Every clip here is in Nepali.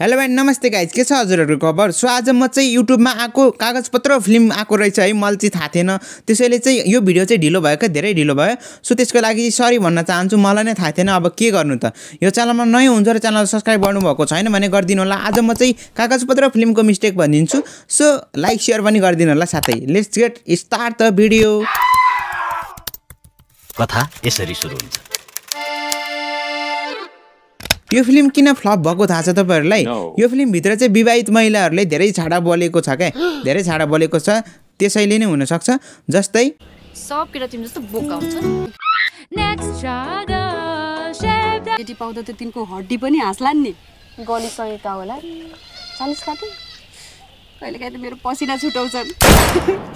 हेलो भाइ नमस्ते गाइज के छ हजुरहरूको खबर सो आज म चाहिँ युट्युबमा आएको कागजपत्र फिल्म आएको रहेछ है मलाई चाहिँ थाहा थिएन त्यसैले चाहिँ यो भिडियो चाहिँ ढिलो भयो क्या धेरै ढिलो भयो सो त्यसको लागि सरी भन्न चाहन्छु मलाई नै थाहा थिएन अब के गर्नु त यो च्यानलमा नयाँ हुन्छ र च्यानल सब्सक्राइब गर्नुभएको छैन भने गरिदिनु होला आज म चाहिँ कागजपत्र फिल्मको मिस्टेक भनिदिन्छु सो लाइक सेयर पनि गरिदिनु होला साथै let's get start the video कथा यसरी सुरु हुन्छ यो फिल्म किन फ्लप भएको थाहा छ तपाईँहरूलाई यो फिल्मभित्र चाहिँ विवाहित महिलाहरूले धेरै छाडा बोलेको छ क्या धेरै छाडा बोलेको छ त्यसैले नै हुनसक्छ जस्तै केटी पाउँदा त तिनको हड्डी पनि हाँस्ला नि गलिसकेका होला चालिस कहिलेकाहीँ त मेरो पसिना छुटाउँछन्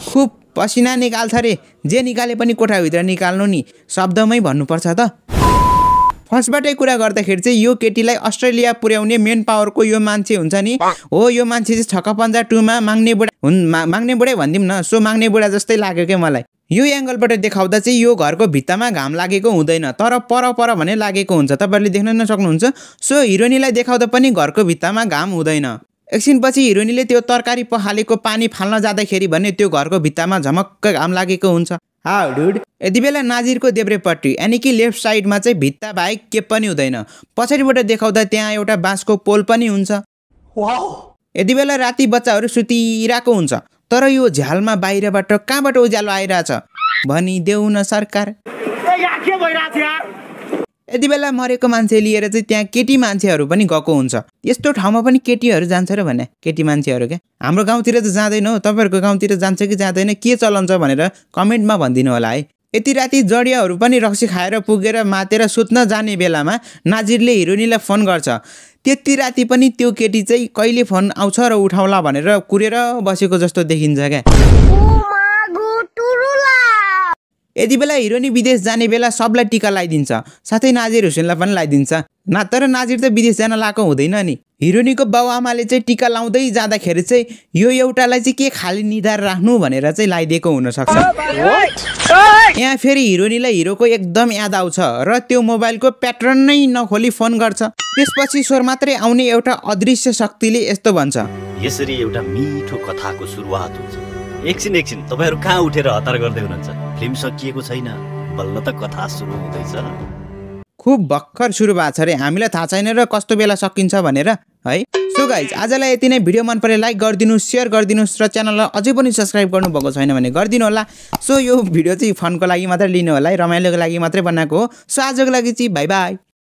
खुब पसिना निकाल्छ अरे जे निकाले पनि कोठाभित्र निकाल्नु नि शब्दमै भन्नुपर्छ त फर्स्टबाटै कुरा गर्दाखेरि चाहिँ यो केटीलाई अस्ट्रेलिया पुर्याउने मेन पावरको यो मान्छे हुन्छ नि हो यो मान्छे चाहिँ छक्का पन्जा टूमा माग्ने बुढा हुन् माग्ने बुढै भनिदिउँ न सो माग्ने बुढा जस्तै लाग्यो क्या मलाई यो एङ्गलबाट देखाउँदा चाहिँ यो घरको भित्तामा घाम लागेको हुँदैन तर पर पर भने लागेको हुन्छ तपाईँहरूले देख्न नसक्नुहुन्छ सो हिरोनीलाई देखाउँदा पनि घरको भित्तामा घाम हुँदैन एकछिनपछि हिरोनीले त्यो तरकारी पखालेको पानी फाल्न जाँदाखेरि भने त्यो घरको भित्तामा झमक्क घाम लागेको हुन्छ हाउ डुड यति बेला नाजिरको देब्रेपट्टि यानि कि लेफ्ट साइडमा चाहिँ भित्ता बाहेक के पनि हुँदैन पछाडिबाट देखाउँदा त्यहाँ एउटा बाँसको पोल पनि हुन्छ यति बेला राति बच्चाहरू सुतिरहेको हुन्छ तर यो झ्यालमा बाहिरबाट कहाँबाट उज्यालो आइरहेछ भनिदेऊ न सरकार यति बेला मरेको मान्छे लिएर चाहिँ त्यहाँ केटी मान्छेहरू पनि गएको हुन्छ यस्तो ठाउँमा पनि केटीहरू जान्छ र भने केटी मान्छेहरू क्या हाम्रो गाउँतिर त जाँदैन हो तपाईँहरूको गाउँतिर जान्छ कि जाँदैन के चलन छ भनेर कमेन्टमा भनिदिनु होला है यति राति जडियाहरू पनि रक्सी खाएर पुगेर मातेर सुत्न जाने बेलामा नाजिरले हिरोनीलाई फोन गर्छ त्यति राति पनि त्यो केटी चाहिँ कहिले फोन आउँछ र उठाउला भनेर कुरेर बसेको जस्तो देखिन्छ क्या यति बेला हिरोनी विदेश जाने बेला सबलाई टिका लगाइदिन्छ साथै नाजिर हुसेनलाई पनि लगाइदिन्छ ना तर नाजिर त विदेश जान लाएको हुँदैन नि हिरोनीको बाउ आमाले चाहिँ टिका लाउँदै जाँदाखेरि चाहिँ यो एउटालाई चाहिँ के खाली निधार राख्नु भनेर चाहिँ लगाइदिएको हुनसक्छ यहाँ फेरि हिरोनीलाई हिरोको एकदम याद आउँछ र त्यो मोबाइलको प्याटर्न नै नखोली फोन गर्छ त्यसपछि स्वर मात्रै आउने एउटा अदृश्य शक्तिले यस्तो भन्छ यसरी एउटा मिठो कथाको सुरुवात हुन्छ एकछिन एकछिन तपाईँहरू कहाँ उठेर हतार गर्दै हुनुहुन्छ फिल्म सकिएको छैन बल्ल त कथा सुरु हुँदैछ खुब भर्खर सुरु भएको छ अरे हामीलाई थाहा छैन र कस्तो बेला सकिन्छ भनेर है सो गाइज आजलाई यति नै भिडियो मन परे लाइक गरिदिनुहोस् सेयर गरिदिनुहोस् र च्यानललाई अझै पनि सब्सक्राइब गर्नुभएको छैन भने गरिदिनु होला सो यो भिडियो चाहिँ फनको लागि मात्रै लिनु होला है रमाइलोको लागि मात्रै बनाएको हो सो आजको लागि चाहिँ बाई बाई